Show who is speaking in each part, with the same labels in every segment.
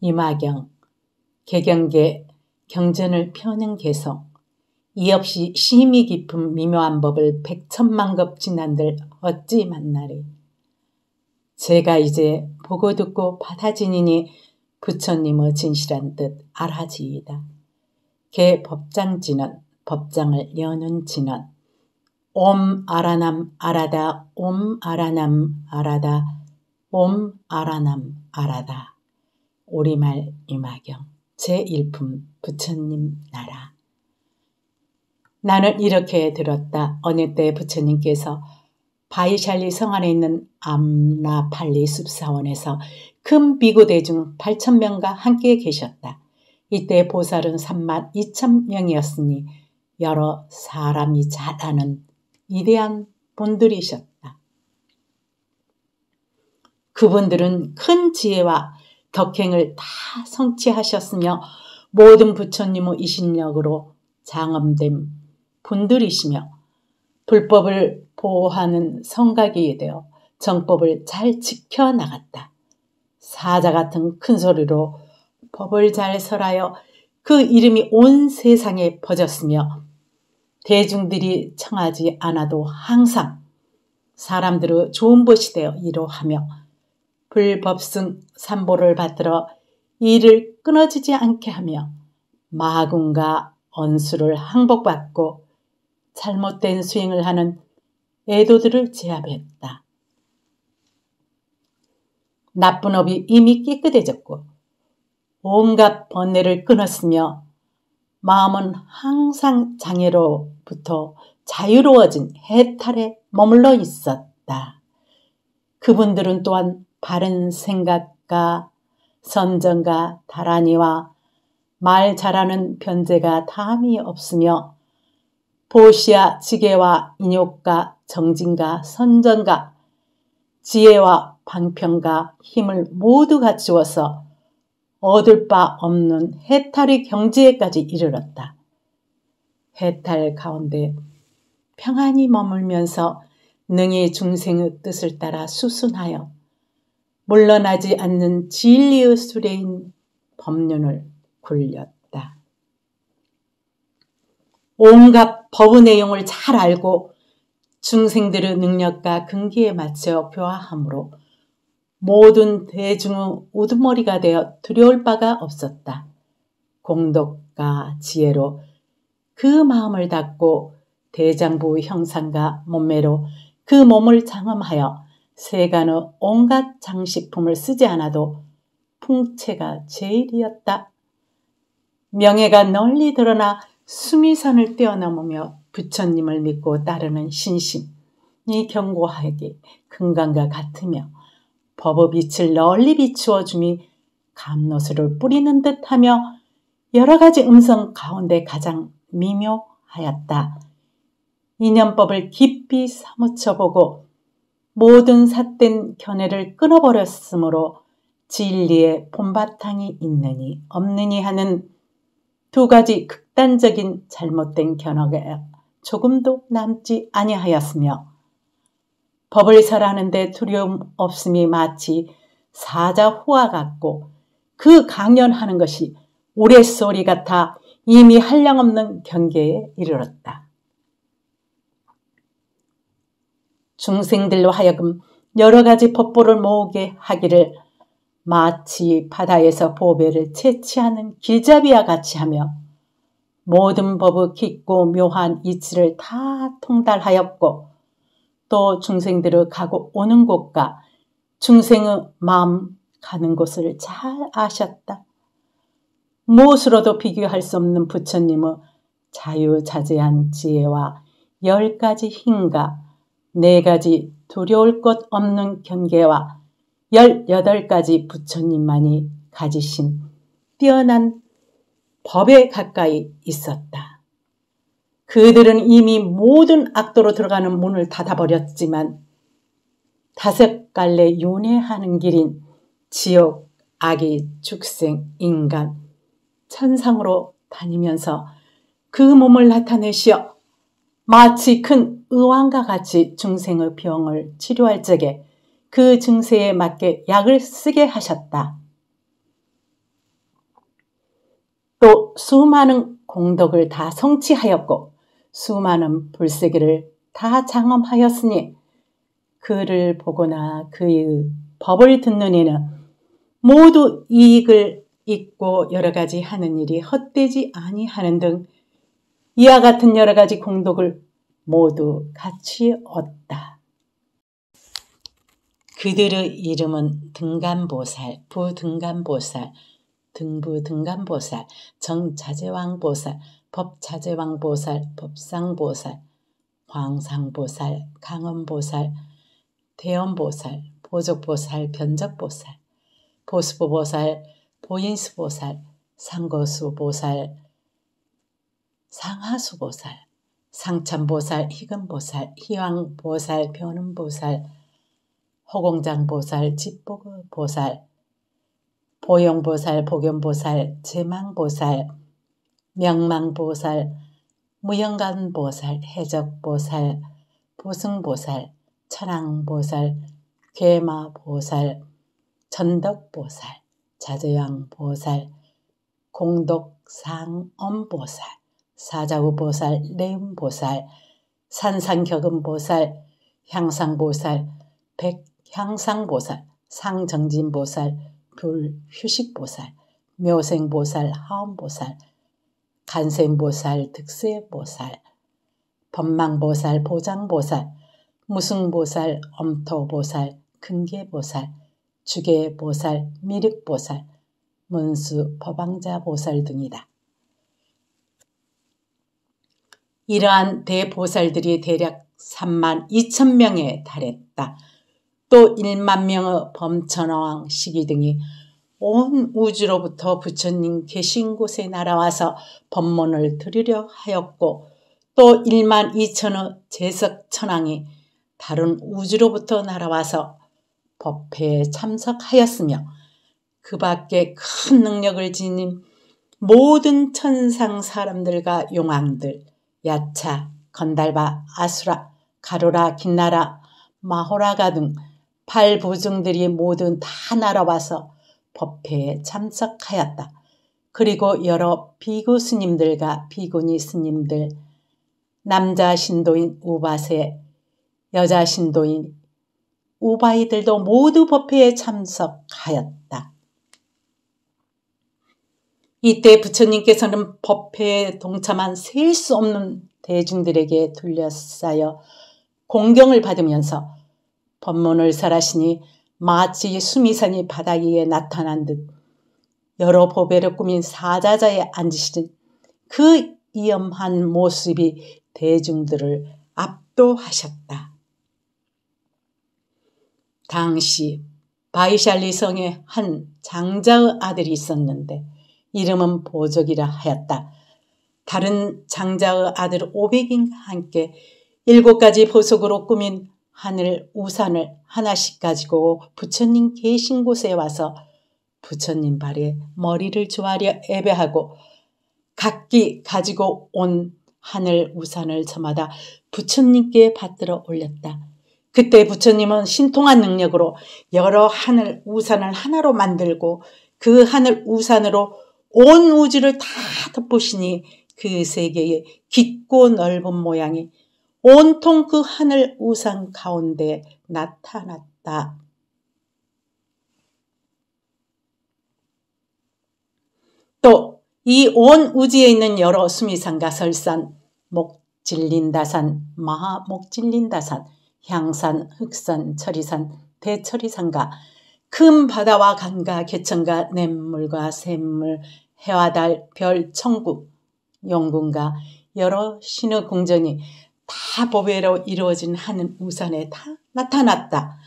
Speaker 1: 이마경, 개경계, 경전을 펴는 개성, 이 없이 심이 깊은 미묘한 법을 백천만 겁 지난들 어찌 만나리. 제가 이제 보고 듣고 받아지니니 부처님의 진실한 뜻알아지이다개 법장진언, 법장을 여는 진언. 옴 아라남 아라다, 옴 아라남 아라다, 옴 아라남 아라다. 오리말 유마경 제1품 부처님 나라 나는 이렇게 들었다. 어느 때 부처님께서 바이샬리 성 안에 있는 암나팔리 숲사원에서 큰 비구대중 8천명과 함께 계셨다. 이때 보살은 3만 2천명이었으니 여러 사람이 잘 아는 위대한 분들이셨다. 그분들은 큰 지혜와 덕행을 다 성취하셨으며 모든 부처님의 이신력으로 장엄된 분들이시며 불법을 보호하는 성각이 되어 정법을 잘 지켜나갔다. 사자 같은 큰 소리로 법을 잘 설하여 그 이름이 온 세상에 퍼졌으며 대중들이 청하지 않아도 항상 사람들의 좋은 것이 되어 이로하며 불법승 삼보를 받들어 일을 끊어지지 않게 하며 마군과 언수를 항복받고 잘못된 수행을 하는 애도들을 제압했다. 나쁜 업이 이미 깨끗해졌고 온갖 번뇌를 끊었으며 마음은 항상 장애로부터 자유로워진 해탈에 머물러 있었다. 그분들은 또한 바른 생각과 선정과 다라니와 말 잘하는 변제가 다 탐이 없으며 보시아 지혜와 인욕과 정진과 선전과 지혜와 방편과 힘을 모두 갖추어서 얻을 바 없는 해탈의 경지에까지 이르렀다. 해탈 가운데 평안히 머물면서 능히 중생의 뜻을 따라 수순하여 물러나지 않는 진리의 수레인 법륜을 굴렸다. 온갖 법의 내용을 잘 알고 중생들의 능력과 근기에 맞춰 교화함으로 모든 대중의 우두머리가 되어 두려울 바가 없었다. 공덕과 지혜로 그 마음을 닫고 대장부 형상과 몸매로 그 몸을 장엄하여 세간의 온갖 장식품을 쓰지 않아도 풍채가 제일이었다. 명예가 널리 드러나 수미선을 뛰어넘으며 부처님을 믿고 따르는 신심이 견고하게 금강과 같으며 법의 빛을 널리 비추어 주니 감노수를 뿌리는 듯하며 여러 가지 음성 가운데 가장 미묘하였다. 이념법을 깊이 사무쳐보고 모든 삿된 견해를 끊어버렸으므로 진리의 본바탕이 있느니 없느니 하는 두 가지 극단적인 잘못된 견해에 조금도 남지 아니하였으며 법을 설하는데 두려움 없음이 마치 사자호와 같고 그 강연하는 것이 오랫소리 같아 이미 한량없는 경계에 이르렀다. 중생들로 하여금 여러 가지 법보를 모으게 하기를 마치 바다에서 보배를 채취하는 길잡이와 같이 하며 모든 법의 깊고 묘한 이치를 다 통달하였고 또 중생들을 가고 오는 곳과 중생의 마음 가는 곳을 잘 아셨다. 무엇으로도 비교할 수 없는 부처님의 자유자재한 지혜와 열 가지 힘과 네 가지 두려울 것 없는 경계와 18가지 부처님만이 가지신 뛰어난 법에 가까이 있었다. 그들은 이미 모든 악도로 들어가는 문을 닫아버렸지만 다섯 갈래 윤네하는 길인 지옥, 아기, 축생, 인간, 천상으로 다니면서 그 몸을 나타내시어 마치 큰 의왕과 같이 중생의 병을 치료할 적에 그 증세에 맞게 약을 쓰게 하셨다. 또 수많은 공덕을 다 성취하였고 수많은 불세기를 다 장엄하였으니 그를 보거나 그의 법을 듣는 이는 모두 이익을 잊고 여러 가지 하는 일이 헛되지 아니하는 등 이와 같은 여러 가지 공덕을 모두 같이 얻다. 그들의 이름은 등간보살, 부등간보살, 등부등간보살, 정자재왕보살, 법자재왕보살, 법상보살, 황상보살, 강원보살, 대원보살, 보족보살, 변적보살, 보수보보살, 보인수보살, 삼거수보살, 상하수보살, 상참보살, 희금보살, 희왕보살, 변음보살, 허공장보살, 집보그보살, 보영보살, 복연보살, 제망보살, 명망보살, 무영간보살, 해적보살, 보승보살, 천황보살, 괴마보살, 전덕보살 자재왕보살, 공덕상엄보살, 사자우보살, 레음보살 산상격음보살, 향상보살, 백향상보살, 상정진보살, 불휴식보살, 묘생보살, 하원보살, 간생보살, 득세보살, 법망보살, 보장보살, 무승보살, 엄토보살, 근계보살, 주계보살, 미륵보살, 문수, 법방자보살 등이다. 이러한 대보살들이 대략 3만 2천 명에 달했다. 또 1만 명의 범천왕 시기 등이 온 우주로부터 부처님 계신 곳에 날아와서 법문을 들으려 하였고 또 1만 2천의 제석천왕이 다른 우주로부터 날아와서 법회에 참석하였으며 그 밖에 큰 능력을 지닌 모든 천상 사람들과 용왕들 야차, 건달바, 아수라, 가로라, 긴나라, 마호라가 등 팔보증들이 모든 다 날아와서 법회에 참석하였다. 그리고 여러 비구 스님들과 비구니 스님들, 남자 신도인 우바세, 여자 신도인 우바이들도 모두 법회에 참석하였다. 이때 부처님께서는 법회에 동참한 셀 수 없는 대중들에게 둘러싸여 공경을 받으면서 법문을 설하시니 마치 수미산이 바닥 위에 나타난 듯 여러 보배를 꾸민 사자자에 앉으시는 그 위험한 모습이 대중들을 압도하셨다. 당시 바이샬리 성의한 장자의 아들이 있었는데 이름은 보적이라 하였다. 다른 장자의 아들 오백인과 함께 일곱 가지 보석으로 꾸민 하늘 우산을 하나씩 가지고 부처님 계신 곳에 와서 부처님 발에 머리를 조아려 예배하고 각기 가지고 온 하늘 우산을 저마다 부처님께 받들어 올렸다. 그때 부처님은 신통한 능력으로 여러 하늘 우산을 하나로 만들고 그 하늘 우산으로 온 우주를 다 덮으시니 그 세계의 깊고 넓은 모양이 온통 그 하늘 우상 가운데 나타났다. 또 이 온 우주에 있는 여러 수미산과 설산, 목질린다산, 마하목질린다산, 향산, 흑산, 철이산, 대철이산과 큰 바다와 강과 개천과 냇물과 샘물, 해와 달, 별, 천국, 영군과 여러 신의 궁전이 다 보배로 이루어진 한 우산에 다 나타났다.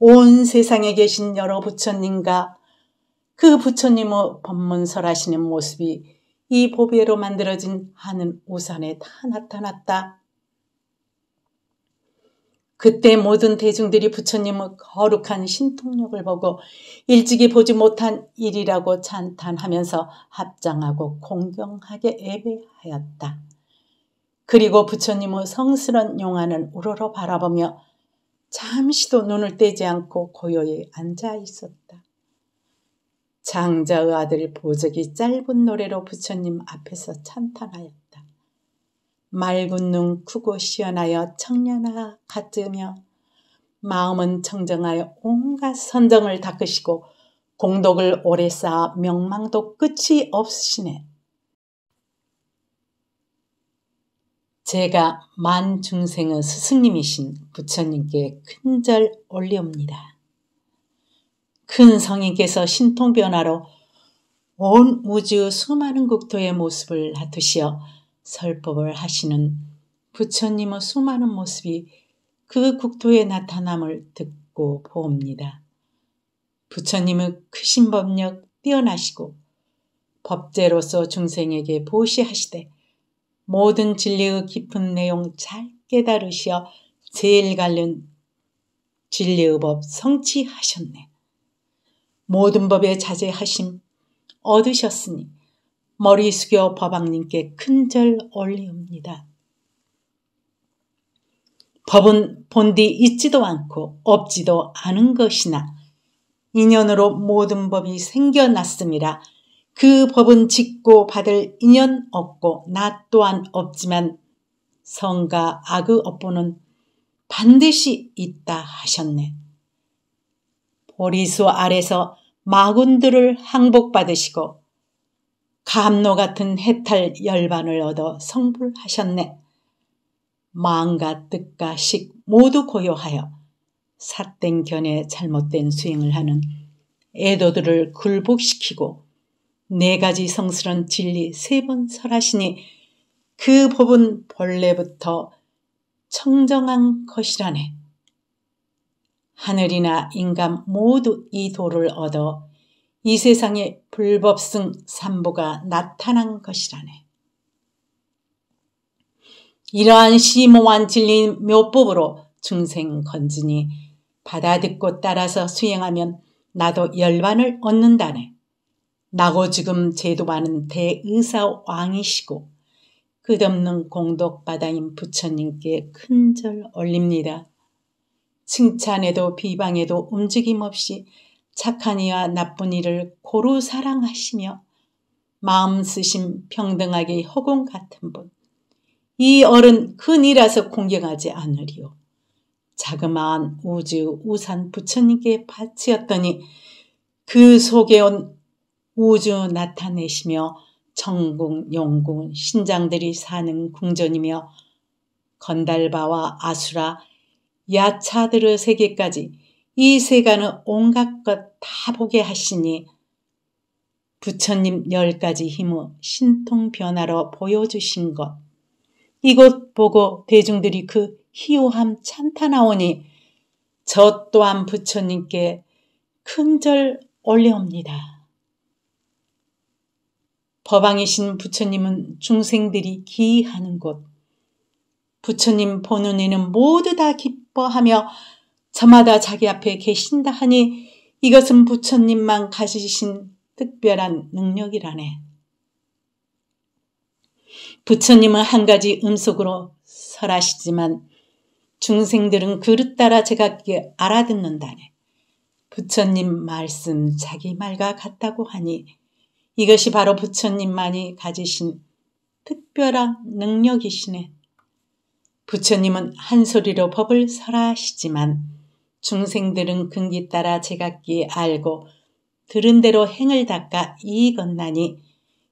Speaker 1: 온 세상에 계신 여러 부처님과 그 부처님의 법문설하시는 모습이 이 보배로 만들어진 하는 우산에 다 나타났다. 그때 모든 대중들이 부처님의 거룩한 신통력을 보고 일찍이 보지 못한 일이라고 찬탄하면서 합장하고 공경하게 예배하였다. 그리고 부처님의 성스런 용안은 우러러 바라보며 잠시도 눈을 떼지 않고 고요히 앉아 있었다. 장자의 아들 보적이 짧은 노래로 부처님 앞에서 찬탄하였다. 맑은 눈 크고 시원하여 청년아 같으며 마음은 청정하여 온갖 선정을 닦으시고 공덕을 오래 쌓아 명망도 끝이 없으시네. 제가 만 중생의 스승님이신 부처님께 큰절 올리옵니다. 큰 성인께서 신통 변화로 온 우주 수많은 국토의 모습을 나투시어 설법을 하시는 부처님의 수많은 모습이 그 국토에 나타남을 듣고 보옵니다. 부처님의 크신 법력 뛰어나시고 법제로서 중생에게 보시하시되 모든 진리의 깊은 내용 잘 깨달으시어 제일 갈른 진리의 법 성취하셨네. 모든 법에 자제하심 얻으셨으니 머리 숙여 법왕님께 큰절 올리옵니다. 법은 본디 있지도 않고 없지도 않은 것이나 인연으로 모든 법이 생겨났음이라 그 법은 짓고 받을 인연 없고 나 또한 없지만 성과 악의 업보는 반드시 있다 하셨네. 보리수 아래서 마군들을 항복받으시고 감로 같은 해탈 열반을 얻어 성불하셨네. 망과 뜻과 식 모두 고요하여 삿된 견해 잘못된 수행을 하는 애도들을 굴복시키고 네 가지 성스런 진리 세 번 설하시니 그 법은 본래부터 청정한 것이라네. 하늘이나 인간 모두 이 도를 얻어 이 세상에 불법승 삼보가 나타난 것이라네. 이러한 심오한 진리 묘법으로 중생 건진이 받아듣고 따라서 수행하면 나도 열반을 얻는다네. 나고 지금 제도하는 대의사 왕이시고 끝없는 공덕바다인 부처님께 큰절 올립니다. 칭찬에도 비방에도 움직임 없이 착한 이와 나쁜 이를 고루 사랑하시며 마음 쓰심 평등하게 허공 같은 분. 이 얼은 큰 이라서 공경하지 않으리요. 자그마한 우주 우산 부처님께 바치었더니 그 속에 온 우주 나타내시며 천궁 용궁 신장들이 사는 궁전이며 건달바와 아수라 야차들의 세계까지 이세간은 온갖 것 다 보게 하시니 부처님 열 가지 힘의 신통 변화로 보여주신 것. 이곳 보고 대중들이 그 희호함 찬탄하오니 저 또한 부처님께 큰절 올려옵니다. 법왕이신 부처님은 중생들이 기이하는 곳, 부처님 보는 이는 모두 다 기뻐하며 저마다 자기 앞에 계신다 하니 이것은 부처님만 가지신 특별한 능력이라네. 부처님은 한 가지 음속으로 설하시지만 중생들은 그릇 따라 제각기 알아듣는다네. 부처님 말씀 자기 말과 같다고 하니 이것이 바로 부처님만이 가지신 특별한 능력이시네. 부처님은 한 소리로 법을 설하시지만 중생들은 근기 따라 제각기 알고 들은 대로 행을 닦아 이익건나니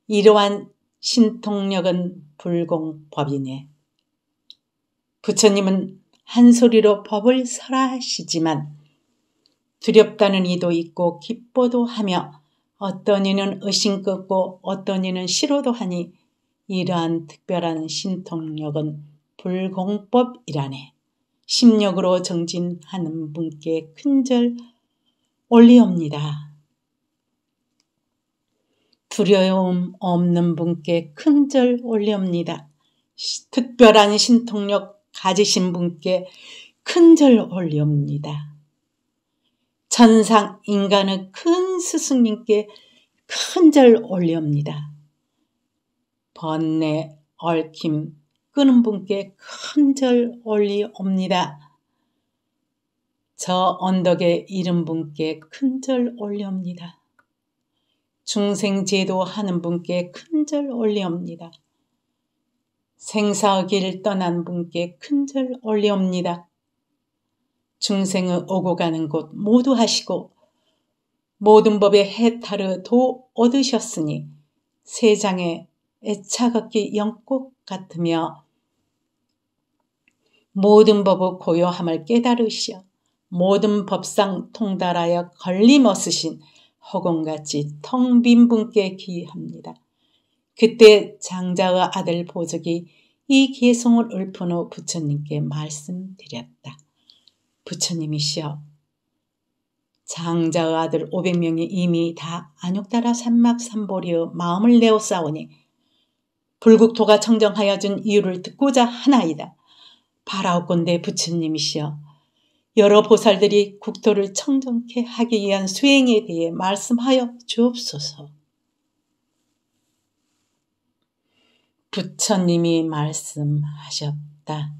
Speaker 1: 이러한 신통력은 불공법이네. 부처님은 한 소리로 법을 설하시지만 두렵다는 이도 있고 기뻐도 하며 어떤 이는 의심끄고 어떤 이는 싫어도 하니 이러한 특별한 신통력은 불공법이라네. 심력으로 정진하는 분께 큰절 올리옵니다. 두려움 없는 분께 큰절 올리옵니다. 특별한 신통력 가지신 분께 큰절 올리옵니다. 천상 인간의 큰 스승님께 큰절 올리옵니다. 번뇌, 얽힘, 끄는 분께 큰 절 올리옵니다. 저 언덕에 이른 분께 큰 절 올리옵니다. 중생제도 하는 분께 큰 절 올리옵니다. 생사의 길 떠난 분께 큰 절 올리옵니다. 중생을 오고 가는 곳 모두 하시고 모든 법의 해탈을도 얻으셨으니 세상에 애착없기 영꽃 같으며 모든 법의 고요함을 깨달으시어 모든 법상 통달하여 걸림없으신 허공같이 텅 빈 분께 기합니다. 그때 장자의 아들 보석이 이개성을 읊은 후 부처님께 말씀드렸다. 부처님이시여 장자의 아들 500명이 이미 다 안욕따라 산막 산보리의 마음을 내어 싸우니 불국토가 청정하여 준 이유를 듣고자 하나이다. 바라옵건대 부처님이시여 여러 보살들이 국토를 청정케 하기 위한 수행에 대해 말씀하여 주옵소서. 부처님이 말씀하셨다.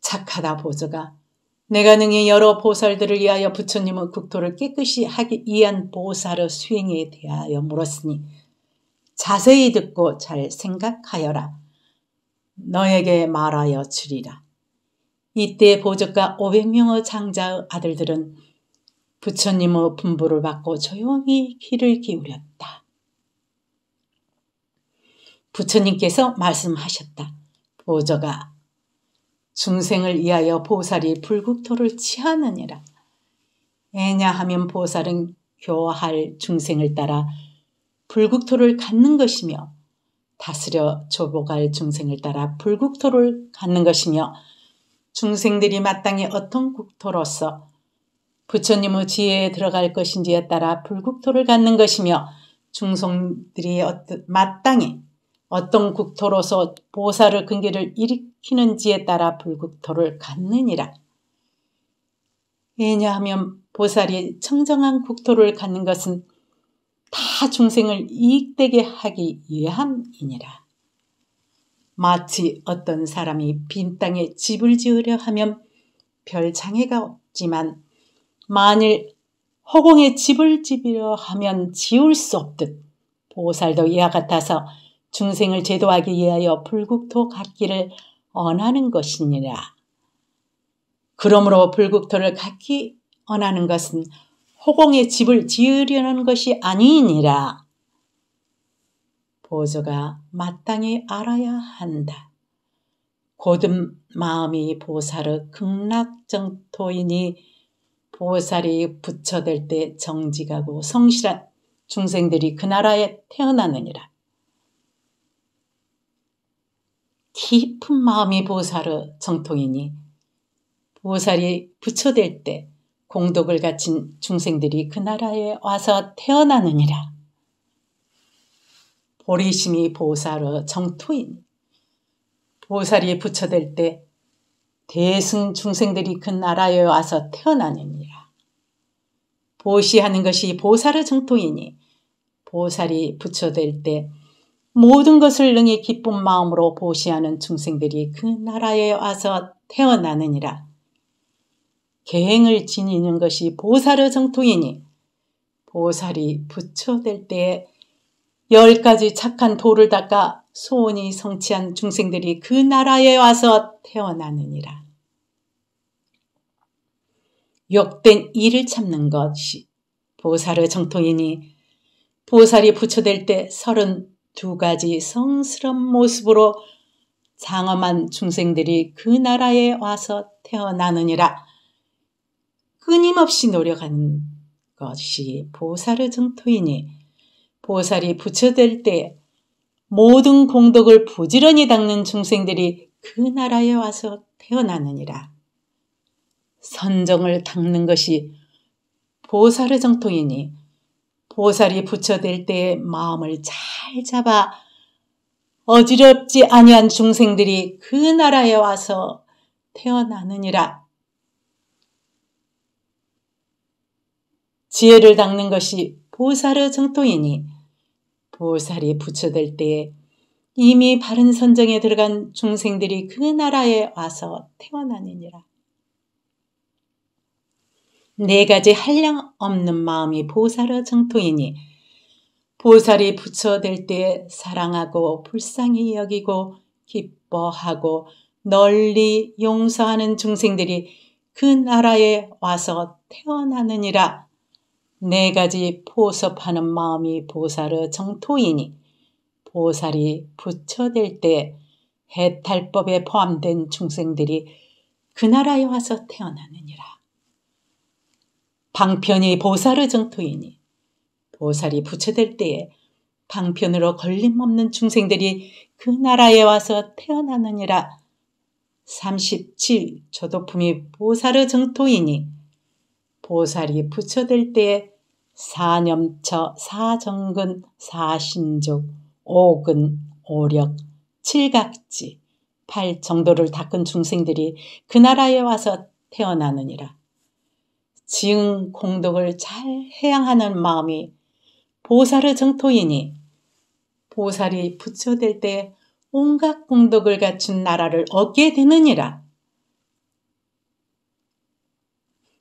Speaker 1: 착하다 보조가 내가 능히 여러 보살들을 위하여 부처님은 국토를 깨끗이 하기 위한 보살의 수행에 대하여 물었으니 자세히 듣고 잘 생각하여라. 너에게 말하여 주리라. 이때 보적과 500명의 장자의 아들들은 부처님의 분부를 받고 조용히 귀를 기울였다. 부처님께서 말씀하셨다. 보조가 중생을 위하여 보살이 불국토를 취하느니라. 애냐하면 보살은 교할 중생을 따라 불국토를 갖는 것이며 다스려 조복할 중생을 따라 불국토를 갖는 것이며 중생들이 마땅히 어떤 국토로서 부처님의 지혜에 들어갈 것인지에 따라 불국토를 갖는 것이며 중성들이 마땅히 어떤 국토로서 보살의 근계를 일으키는지에 따라 불국토를 갖느니라. 왜냐하면 보살이 청정한 국토를 갖는 것은 다 중생을 이익되게 하기 위함이니라. 마치 어떤 사람이 빈 땅에 집을 지으려 하면 별 장애가 없지만 만일 허공에 집을 지으려 하면 지울 수 없듯 보살도 이와 같아서 중생을 제도하기 위하여 불국토 갖기를 원하는 것이니라. 그러므로 불국토를 갖기 원하는 것은 허공에 집을 지으려는 것이 아니니라. 보조가 마땅히 알아야 한다. 고든 마음이 보살의 극락정토이니 보살이 부처될 때 정직하고 성실한 중생들이 그 나라에 태어나느니라. 깊은 마음이 보살의 정통이니 보살이 부처될 때 공덕을 갖춘 중생들이 그 나라에 와서 태어나느니라. 보리심이 보살의 정토인 보살이 부처될 때 대승 중생들이 그 나라에 와서 태어나느니라. 보시하는 것이 보살의 정토이니 보살이 부처될 때 모든 것을 능히 기쁜 마음으로 보시하는 중생들이 그 나라에 와서 태어나느니라. 계행을 지니는 것이 보살의 정통이니 보살이 부처될 때에 열 가지 착한 도를 닦아 소원이 성취한 중생들이 그 나라에 와서 태어나느니라. 욕된 일을 참는 것이 보살의 정통이니 보살이 부처될 때3 2 가지 성스러운 모습으로 장엄한 중생들이 그 나라에 와서 태어나느니라. 끊임없이 노력하는 것이 보살의 정토이니 보살이 부처될 때 모든 공덕을 부지런히 닦는 중생들이 그 나라에 와서 태어나느니라. 선정을 닦는 것이 보살의 정통이니 보살이 부처될 때 마음을 잘 잡아 어지럽지 아니한 중생들이 그 나라에 와서 태어나느니라. 지혜를 닦는 것이 보살의 정통이니 보살이 부처될 때에 이미 바른 선정에 들어간 중생들이 그 나라에 와서 태어나느니라. 네 가지 한량 없는 마음이 보살의 정통이니 보살이 부처 될 때에 사랑하고 불쌍히 여기고 기뻐하고 널리 용서하는 중생들이 그 나라에 와서 태어나느니라 네 가지 포섭하는 마음이 보살의 정토이니 보살이 부처될 때 해탈법에 포함된 중생들이 그 나라에 와서 태어나느니라. 방편이 보살의 정토이니 보살이 부처될 때에 방편으로 걸림없는 중생들이 그 나라에 와서 태어나느니라. 37. 조도품이 보살의 정토이니 보살이 부처될 때에 사념처 사정근 사신족 오근 오력 칠각지 팔 정도를 닦은 중생들이 그 나라에 와서 태어나느니라. 지은 공덕을 잘 해양하는 마음이 보살의 정토이니 보살이 부처될 때 온갖 공덕을 갖춘 나라를 얻게 되느니라.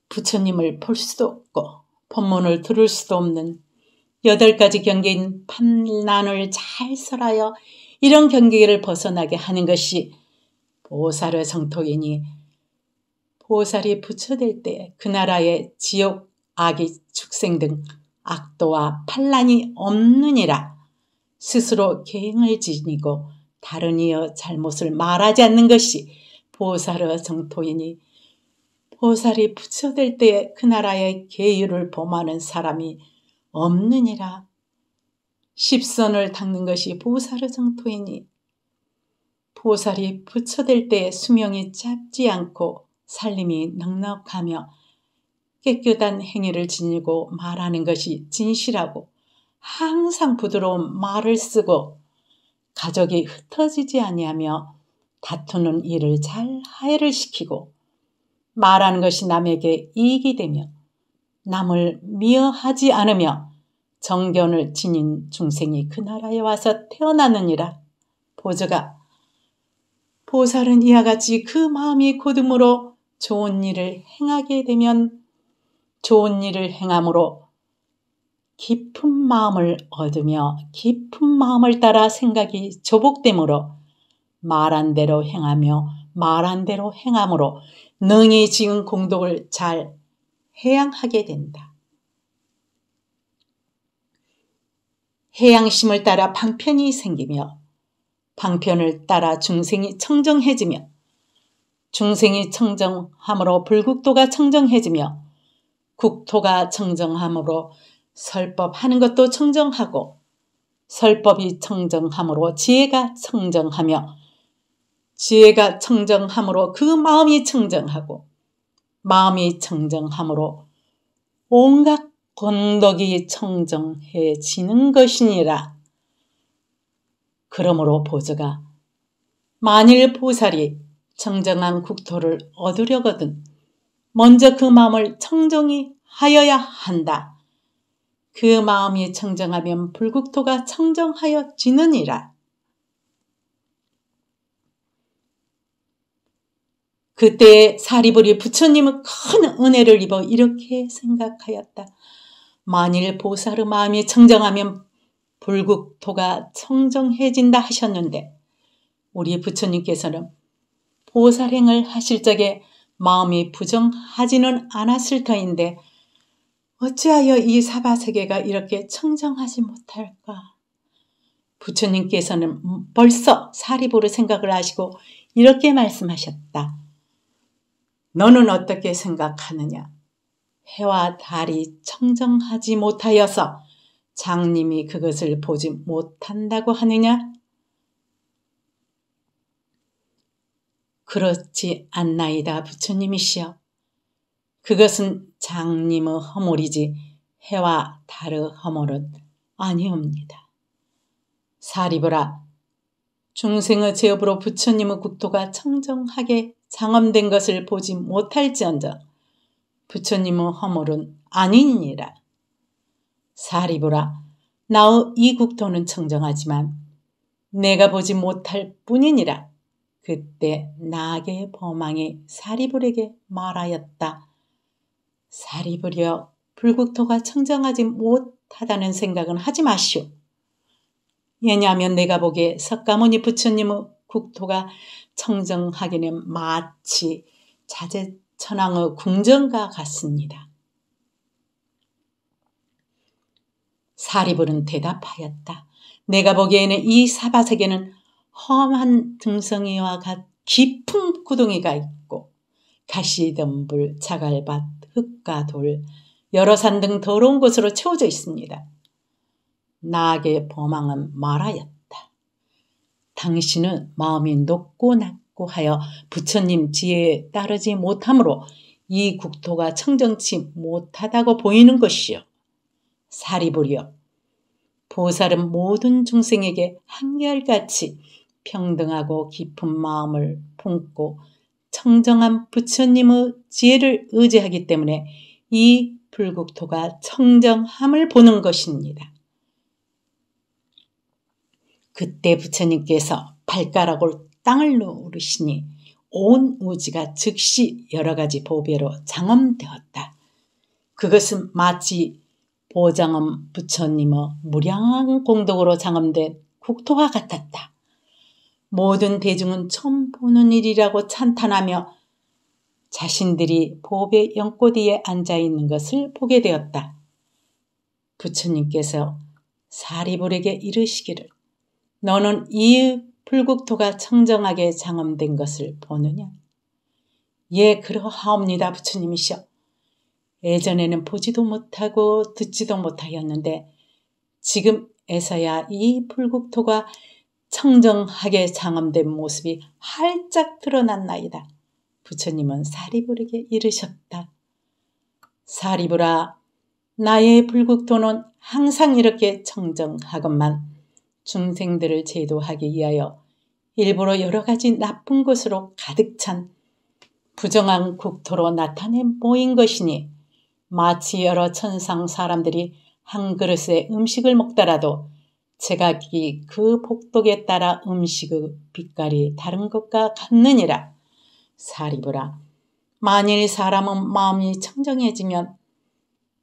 Speaker 1: 부처님을 볼 수도 없고 법문을 들을 수도 없는 여덟 가지 경계인 판난을 잘 설하여 이런 경계를 벗어나게 하는 것이 보살의 성토이니 보살이 부처될 때 그 나라의 지옥, 악이, 축생 등 악도와 판란이 없느니라 스스로 계행을 지니고 다른 이어 잘못을 말하지 않는 것이 보살의 성토이니 보살이 부처될 때에 그 나라의 계율을 범하는 사람이 없느니라. 십선을 닦는 것이 보살의 정토이니 보살이 부처될 때에 수명이 짧지 않고 살림이 넉넉하며 깨끗한 행위를 지니고 말하는 것이 진실하고 항상 부드러운 말을 쓰고 가족이 흩어지지 아니하며 다투는 일을 잘 하해를 시키고 말하는 것이 남에게 이익이 되며 남을 미워하지 않으며 정견을 지닌 중생이 그 나라에 와서 태어나느니라. 보좌가 보살은 이와 같이 그 마음이 고듬으로 좋은 일을 행하게 되면 좋은 일을 행함으로 깊은 마음을 얻으며 깊은 마음을 따라 생각이 조복되므로 말한 대로 행하며 말한 대로 행함으로 능히 지은 공덕을 잘 해양하게 된다. 해양심을 따라 방편이 생기며 방편을 따라 중생이 청정해지며 중생이 청정함으로 불국도가 청정해지며 국토가 청정함으로 설법하는 것도 청정하고 설법이 청정함으로 지혜가 청정하며 지혜가 청정함으로 그 마음이 청정하고 마음이 청정함으로 온갖 건덕이 청정해지는 것이니라. 그러므로 보조가 만일 보살이 청정한 국토를 얻으려거든 먼저 그 마음을 청정히 하여야 한다. 그 마음이 청정하면 불국토가 청정하여 지느니라. 그때 사리불이 부처님은 큰 은혜를 입어 이렇게 생각하였다. 만일 보살의 마음이 청정하면 불국토가 청정해진다 하셨는데 우리 부처님께서는 보살행을 하실 적에 마음이 부정하지는 않았을 터인데 어찌하여 이 사바세계가 이렇게 청정하지 못할까? 부처님께서는 벌써 사리보를 생각을 하시고 이렇게 말씀하셨다. 너는 어떻게 생각하느냐? 해와 달이 청정하지 못하여서 장님이 그것을 보지 못한다고 하느냐? 그렇지 않나이다 부처님이시여. 그것은 장님의 허물이지 해와 달의 허물은 아니옵니다. 사리보라 중생의 제업으로 부처님의 국토가 청정하게 장엄된 것을 보지 못할지언정 부처님의 허물은 아니니라. 사리보라 나의 이 국토는 청정하지만 내가 보지 못할 뿐이니라. 그때 나게범망의 사리불에게 말하였다. 사리불여 불국토가 청정하지 못하다는 생각은 하지 마시오. 왜냐하면 내가 보기에 석가모니 부처님의 국토가 청정하기는 마치 자제천왕의 궁전과 같습니다. 사리불은 대답하였다. 내가 보기에는 이 사바세계는 험한 등성이와 같 깊은 구덩이가 있고 가시덤불, 자갈밭, 흙과 돌, 여러 산 등 더러운 곳으로 채워져 있습니다. 나에게 범망은 말하였다. 당신은 마음이 높고 낮고 하여 부처님 지혜에 따르지 못하므로 이 국토가 청정치 못하다고 보이는 것이요. 사리불이요. 보살은 모든 중생에게 한결같이 평등하고 깊은 마음을 품고 청정한 부처님의 지혜를 의지하기 때문에 이 불국토가 청정함을 보는 것입니다. 그때 부처님께서 발가락으로 땅을 누르시니 온우지가 즉시 여러 가지 보배로 장엄되었다. 그것은 마치 보장엄 부처님의 무량한 공덕으로 장엄된 국토와 같았다. 모든 대중은 처음 보는 일이라고 찬탄하며 자신들이 보배 연꽃위에 앉아 있는 것을 보게 되었다. 부처님께서 사리불에게 이르시기를 너는 이불국토가 청정하게 장엄된 것을 보느냐? 예, 그러하옵니다, 부처님이시여. 예전에는 보지도 못하고 듣지도 못하였는데 지금에서야 이불국토가 청정하게 장엄된 모습이 활짝 드러난나이다 부처님은 사리불에게 이르셨다. 사리불아, 나의 불국토는 항상 이렇게 청정하건만 중생들을 제도하기 위하여 일부러 여러 가지 나쁜 것으로 가득 찬 부정한 국토로 나타내 모인 것이니 마치 여러 천상 사람들이 한 그릇의 음식을 먹더라도 제각기 그복독에 따라 음식의 빛깔이 다른 것과 같느니라. 사리브라. 만일 사람은 마음이 청정해지면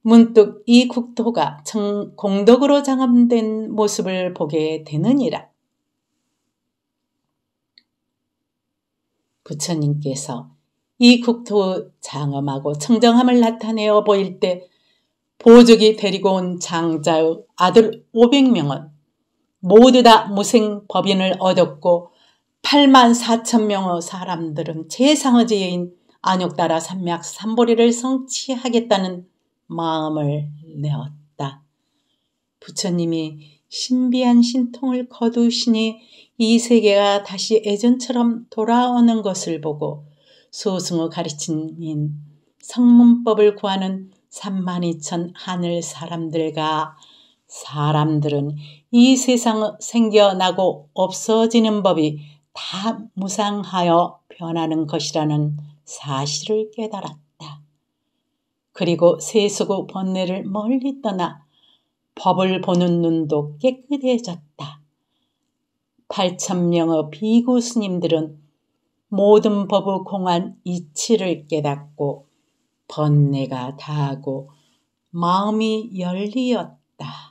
Speaker 1: 문득 이 국토가 정, 공덕으로 장엄된 모습을 보게 되느니라. 부처님께서 이 국토 장엄하고 청정함을 나타내어 보일 때보족이 데리고 온 장자의 아들 500명은 모두 다 무생 법인을 얻었고 8만 4천 명의 사람들은 제상어지인 안욕따라 산맥 삼보리를 성취하겠다는 마음을 내었다. 부처님이 신비한 신통을 거두시니 이 세계가 다시 예전처럼 돌아오는 것을 보고 소승의 가르침인 성문법을 구하는 3 2 0 0 0 하늘 사람들과 사람들은 이 세상 생겨나고 없어지는 법이 다 무상하여 변하는 것이라는 사실을 깨달았다. 그리고 세수구 번뇌를 멀리 떠나 법을 보는 눈도 깨끗해졌다. 8천명의 비구 스님들은 모든 법의 공한 이치를 깨닫고 번뇌가 다하고 마음이 열리었다.